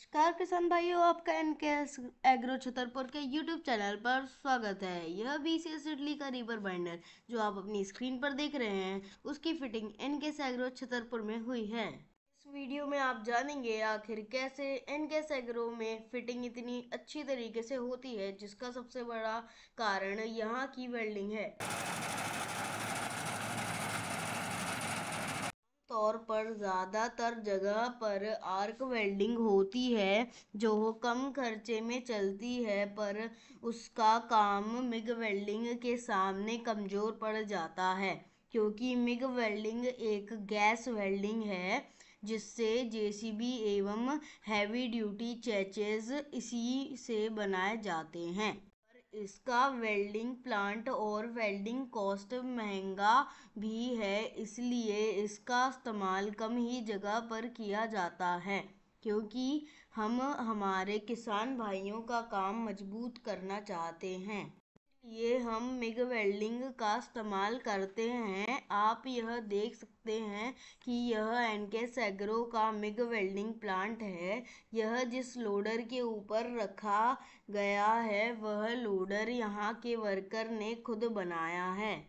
नमस्कार किसान भाइयों आपका N K S agro Chhatarpur के यूट्यूब चैनल पर स्वागत है यह बी सी एस इडली का रिबर बाइंडर जो आप अपनी स्क्रीन पर देख रहे हैं उसकी fitting N K S agro Chhatarpur में हुई है इस वीडियो में आप जानेंगे आखिर कैसे एन के एस एग्रो में फिटिंग इतनी अच्छी तरीके से होती है जिसका सबसे बड़ा कारण यहाँ की वेल्डिंग है तौर पर ज़्यादातर जगह पर आर्क वेल्डिंग होती है जो कम खर्चे में चलती है पर उसका काम मिग वेल्डिंग के सामने कमज़ोर पड़ जाता है क्योंकि मिग वेल्डिंग एक गैस वेल्डिंग है जिससे जेसीबी एवं हैवी ड्यूटी चैचेज इसी से बनाए जाते हैं इसका वेल्डिंग प्लांट और वेल्डिंग कॉस्ट महंगा भी है इसलिए इसका इस्तेमाल कम ही जगह पर किया जाता है क्योंकि हम हमारे किसान भाइयों का काम मजबूत करना चाहते हैं लिए हम मिग वेल्डिंग का इस्तेमाल करते हैं आप यह देख सकते हैं कि यह एनके सैगरो का मिग वेल्डिंग प्लांट है यह जिस लोडर के ऊपर रखा गया है वह लोडर यहाँ के वर्कर ने खुद बनाया है